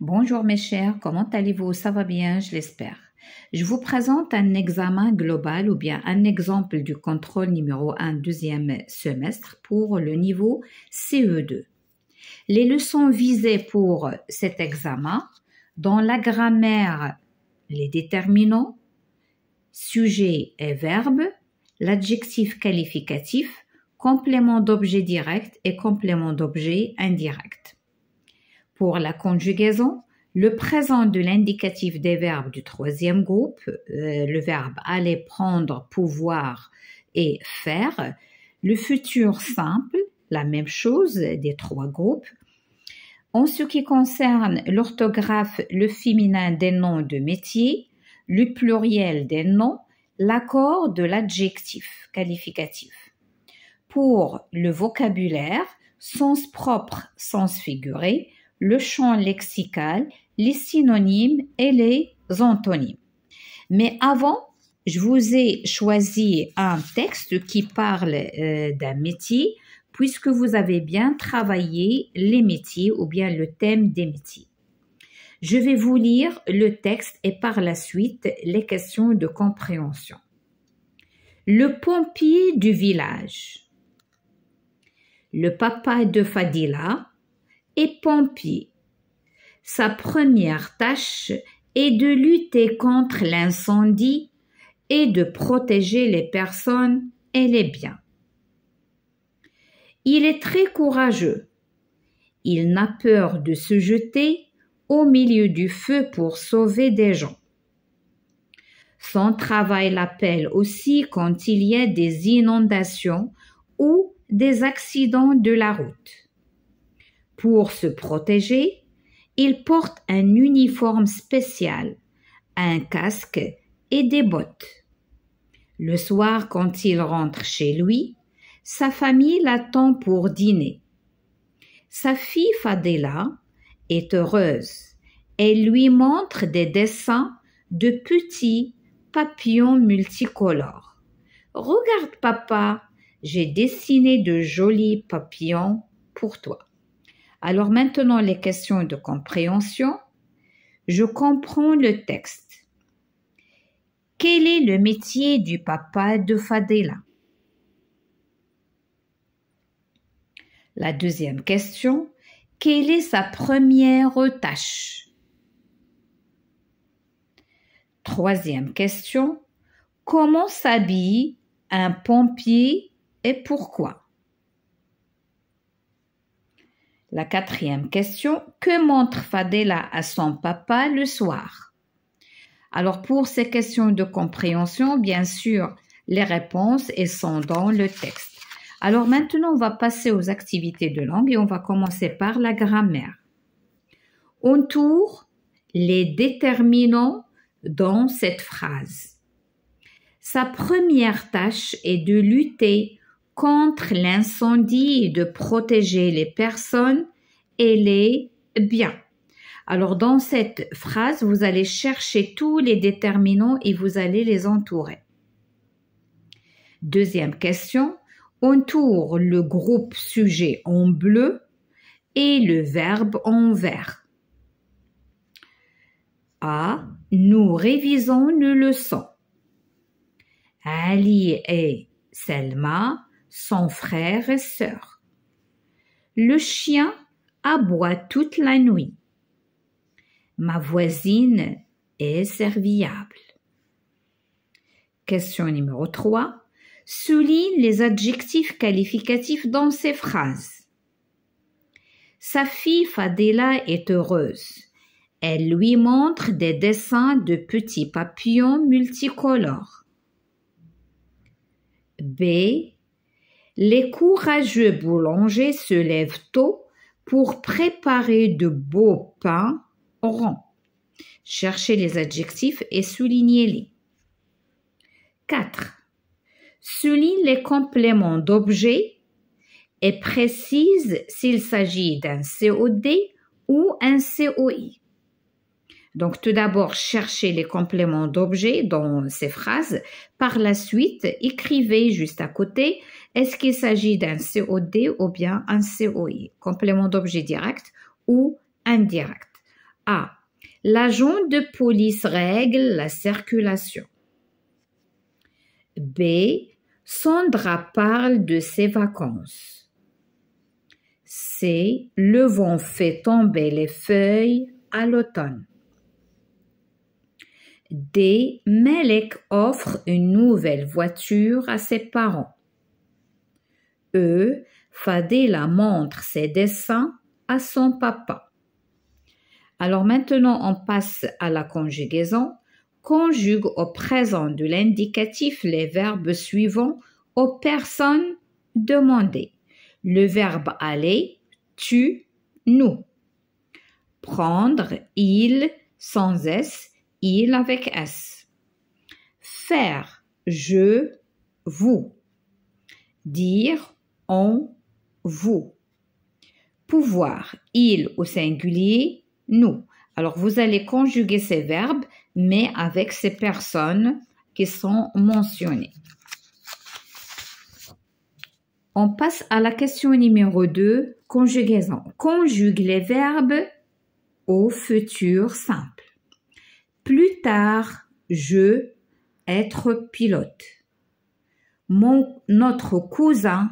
Bonjour mes chers, comment allez-vous Ça va bien, je l'espère. Je vous présente un examen global ou bien un exemple du contrôle numéro 1 deuxième semestre pour le niveau CE2. Les leçons visées pour cet examen, dans la grammaire, les déterminants, sujet et verbe, l'adjectif qualificatif, complément d'objet direct et complément d'objet indirect. Pour la conjugaison, le présent de l'indicatif des verbes du troisième groupe, euh, le verbe aller prendre, pouvoir et faire, le futur simple, la même chose des trois groupes. En ce qui concerne l'orthographe, le féminin des noms de métier, le pluriel des noms, l'accord de l'adjectif qualificatif. Pour le vocabulaire, sens propre, sens figuré, le champ lexical, les synonymes et les antonymes. Mais avant, je vous ai choisi un texte qui parle euh, d'un métier puisque vous avez bien travaillé les métiers ou bien le thème des métiers. Je vais vous lire le texte et par la suite les questions de compréhension. Le pompier du village. Le papa de Fadila et pompier. Sa première tâche est de lutter contre l'incendie et de protéger les personnes et les biens. Il est très courageux. Il n'a peur de se jeter au milieu du feu pour sauver des gens. Son travail l'appelle aussi quand il y a des inondations ou des accidents de la route. Pour se protéger, il porte un uniforme spécial, un casque et des bottes. Le soir, quand il rentre chez lui, sa famille l'attend pour dîner. Sa fille Fadela est heureuse. Elle lui montre des dessins de petits papillons multicolores. Regarde, papa, j'ai dessiné de jolis papillons pour toi. Alors maintenant, les questions de compréhension. Je comprends le texte. Quel est le métier du papa de Fadela La deuxième question. Quelle est sa première tâche Troisième question. Comment s'habille un pompier et pourquoi la quatrième question, que montre Fadela à son papa le soir Alors pour ces questions de compréhension, bien sûr, les réponses sont dans le texte. Alors maintenant, on va passer aux activités de langue et on va commencer par la grammaire. On tourne les déterminants dans cette phrase. Sa première tâche est de lutter contre l'incendie et de protéger les personnes et les biens. Alors dans cette phrase, vous allez chercher tous les déterminants et vous allez les entourer. Deuxième question, entoure le groupe sujet en bleu et le verbe en vert. A. Nous révisons nos leçons. Ali et Selma son frère et sœur. Le chien aboie toute la nuit. Ma voisine est serviable. Question numéro 3. Souligne les adjectifs qualificatifs dans ces phrases. Sa fille Fadela est heureuse. Elle lui montre des dessins de petits papillons multicolores. B les courageux boulangers se lèvent tôt pour préparer de beaux pains ronds. Cherchez les adjectifs et soulignez-les. 4. Souligne les compléments d'objet et précise s'il s'agit d'un COD ou un COI. Donc tout d'abord, cherchez les compléments d'objets dans ces phrases. Par la suite, écrivez juste à côté est-ce qu'il s'agit d'un COD ou bien un COI, complément d'objet direct ou indirect. A. L'agent de police règle la circulation. B. Sandra parle de ses vacances. C. Le vent fait tomber les feuilles à l'automne. D. Melek offre une nouvelle voiture à ses parents. E. Fadela montre ses dessins à son papa. Alors maintenant, on passe à la conjugaison. Conjugue au présent de l'indicatif les verbes suivants aux personnes demandées. Le verbe aller, tu, nous. Prendre, il, sans s, il avec S. Faire, je, vous. Dire, on, vous. Pouvoir, il au singulier, nous. Alors vous allez conjuguer ces verbes, mais avec ces personnes qui sont mentionnées. On passe à la question numéro 2, conjugaison. Conjugue les verbes au futur simple. Plus tard, je être pilote. Mon, notre cousin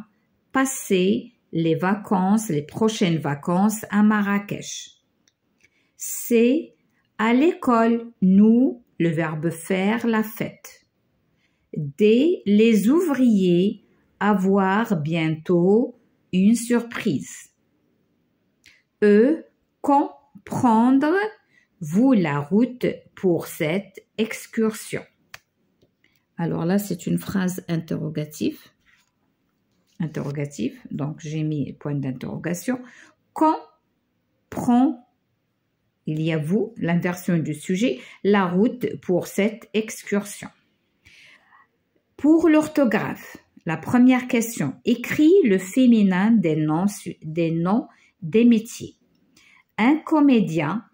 passer les vacances, les prochaines vacances à Marrakech. C'est à l'école, nous, le verbe faire la fête. D, les ouvriers avoir bientôt une surprise. E, comprendre vous la route pour cette excursion Alors là, c'est une phrase interrogative. Interrogative, donc j'ai mis point d'interrogation. Quand prend, il y a vous, l'inversion du sujet, la route pour cette excursion Pour l'orthographe, la première question, écrit le féminin des noms, des noms des métiers. Un comédien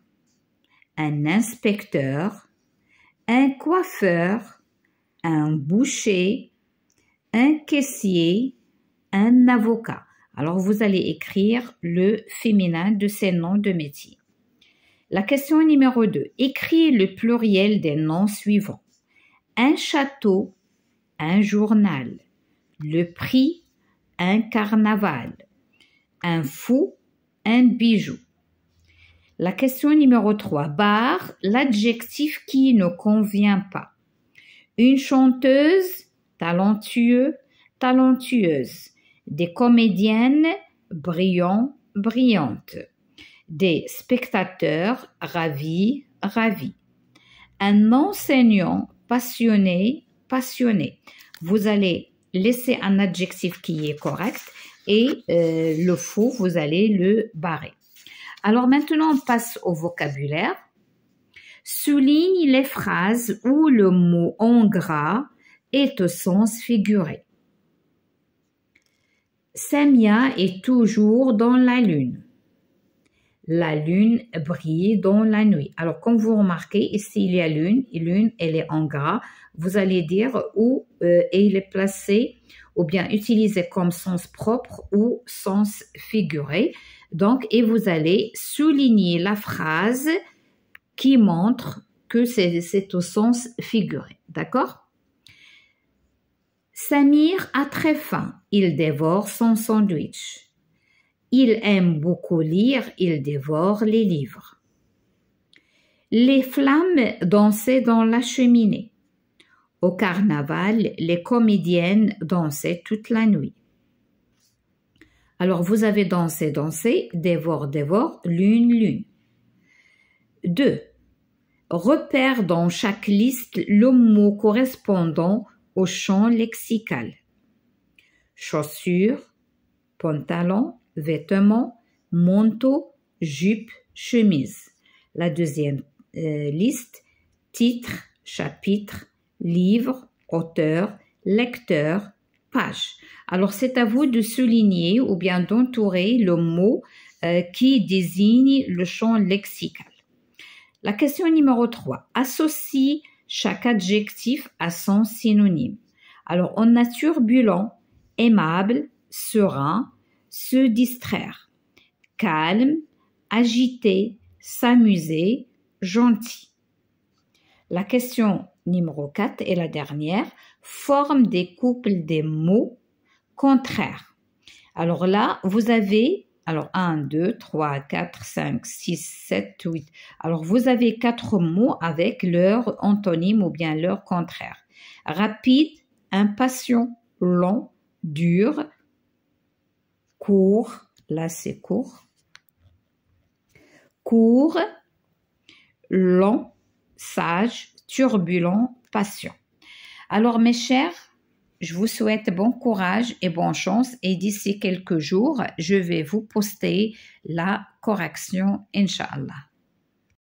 un inspecteur, un coiffeur, un boucher, un caissier, un avocat. Alors vous allez écrire le féminin de ces noms de métier. La question numéro 2. Écrivez le pluriel des noms suivants. Un château, un journal. Le prix, un carnaval. Un fou, un bijou. La question numéro 3. barre, l'adjectif qui ne convient pas. Une chanteuse, talentueux, talentueuse. Des comédiennes, brillants, brillantes. Des spectateurs, ravis, ravis. Un enseignant, passionné, passionné. Vous allez laisser un adjectif qui est correct et euh, le faux, vous allez le barrer. Alors maintenant, on passe au vocabulaire. Souligne les phrases où le mot en gras est au sens figuré. Samia est toujours dans la lune. La lune brille dans la nuit. Alors, comme vous remarquez, ici il y a lune, lune, elle est en gras. Vous allez dire où euh, est placé, ou bien utilisé comme sens propre ou sens figuré. Donc, et vous allez souligner la phrase qui montre que c'est au sens figuré. D'accord Samir a très faim. Il dévore son sandwich. Il aime beaucoup lire. Il dévore les livres. Les flammes dansaient dans la cheminée. Au carnaval, les comédiennes dansaient toute la nuit. Alors vous avez dansé, dansé, dévore, dévore, lune, lune. 2. Repère dans chaque liste le mot correspondant au champ lexical. Chaussures, pantalon, vêtements, manteau, jupe, chemise. La deuxième euh, liste, titre, chapitre, livre, auteur, lecteur, page. Alors c'est à vous de souligner ou bien d'entourer le mot euh, qui désigne le champ lexical. La question numéro 3. Associe chaque adjectif à son synonyme. Alors en nature, turbulent, aimable, serein, se distraire, calme, agité, s'amuser, gentil. La question numéro 4 et la dernière forme des couples des mots contraires. Alors là, vous avez alors 1, 2, 3, 4, 5, 6, 7, 8. Alors vous avez quatre mots avec leur antonyme ou bien leur contraire. Rapide, impatient, long, dur, court, là c'est court, court, long, sage, turbulent patient. Alors mes chers, je vous souhaite bon courage et bonne chance et d'ici quelques jours, je vais vous poster la correction, Inch'Allah.